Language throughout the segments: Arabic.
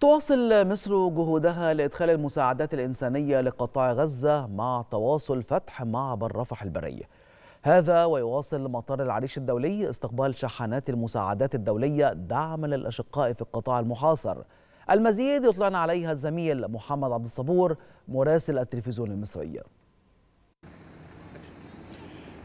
تواصل مصر جهودها لإدخال المساعدات الإنسانية لقطاع غزة مع تواصل فتح معبر رفح البري هذا ويواصل مطار العريش الدولي استقبال شحنات المساعدات الدولية دعما للأشقاء في القطاع المحاصر المزيد يطلعنا عليها الزميل محمد عبد الصبور مراسل التلفزيون المصري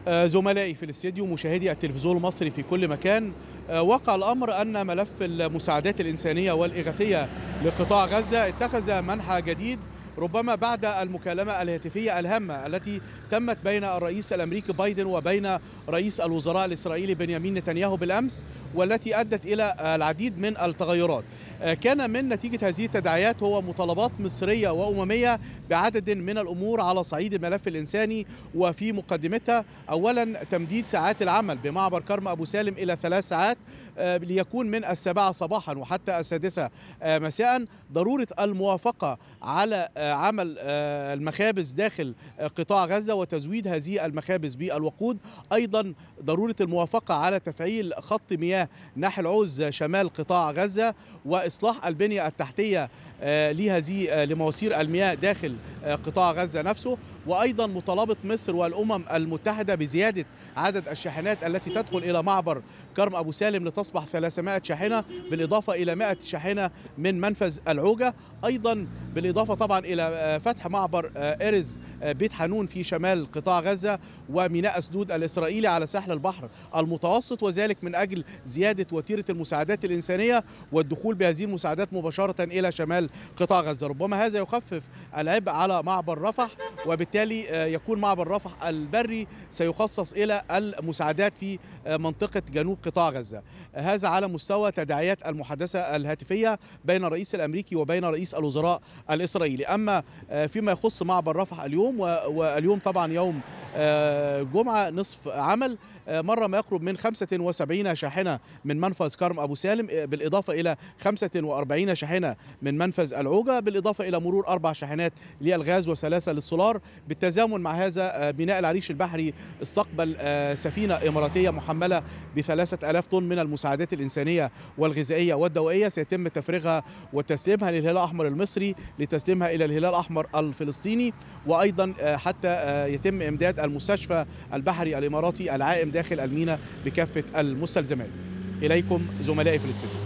آه، زملائي في الاستديو مشاهدي التلفزيون المصري في كل مكان آه، وقع الأمر أن ملف المساعدات الإنسانية والإغاثية لقطاع غزة اتخذ منحى جديد ربما بعد المكالمة الهاتفية الهامة التي تمت بين الرئيس الأمريكي بايدن وبين رئيس الوزراء الإسرائيلي بنيامين نتنياهو بالأمس والتي أدت إلى العديد من التغيرات آه، كان من نتيجة هذه التداعيات هو مطالبات مصرية وأممية بعدد من الأمور على صعيد الملف الإنساني وفي مقدمتها أولا تمديد ساعات العمل بمعبر كرم أبو سالم إلى ثلاث ساعات آه، ليكون من السابعة صباحا وحتى السادسة آه، مساء ضرورة الموافقة على عمل آه، المخابز داخل آه، قطاع غزة وتزويد هذه المخابز بالوقود أيضا ضرورة الموافقة على تفعيل خط مياه نحل عوز شمال قطاع غزة وإصلاح البنية التحتية آه، لهذه آه، لمواسير المياه داخل آه، قطاع غزة نفسه وأيضا مطالبة مصر والأمم المتحدة بزيادة عدد الشاحنات التي تدخل إلى معبر كرم أبو سالم لتصبح 300 شاحنة بالإضافة إلى 100 شاحنة من منفذ العوجة أيضا بالإضافة طبعا إلى فتح معبر إرز بيت حنون في شمال قطاع غزة وميناء أسدود الإسرائيلي على ساحل البحر المتوسط وذلك من أجل زيادة وتيرة المساعدات الإنسانية والدخول بهذه المساعدات مباشرة إلى شمال قطاع غزة ربما هذا يخفف العبء على معبر رفح وبالتالي آه، يكون معبر رفح البري سيخصص إلى المساعدات في آه، منطقة جنوب قطاع غزة هذا على مستوى تداعيات المحادثة الهاتفية بين الرئيس الأمريكي وبين رئيس الوزراء الإسرائيلي أما آه، فيما يخص معبر رفح اليوم واليوم طبعا يوم جمعة نصف عمل مرة ما يقرب من 75 شاحنة من منفذ كرم أبو سالم بالإضافة إلى 45 شاحنة من منفذ العوجة بالإضافة إلى مرور أربع شاحنات للغاز وثلاثة للسولار الاخر بالتزامن مع هذا آه، بناء العريش البحري استقبل آه، سفينة إماراتية محملة ب 3000 طن من المساعدات الإنسانية والغذائية والدوائية سيتم تفريغها وتسليمها للهلال الأحمر المصري لتسليمها إلى الهلال الأحمر الفلسطيني وأيضا آه، حتى يتم إمداد المستشفى البحري الإماراتي العائم داخل الميناء بكافة المستلزمات إليكم زملائي في الاستوديو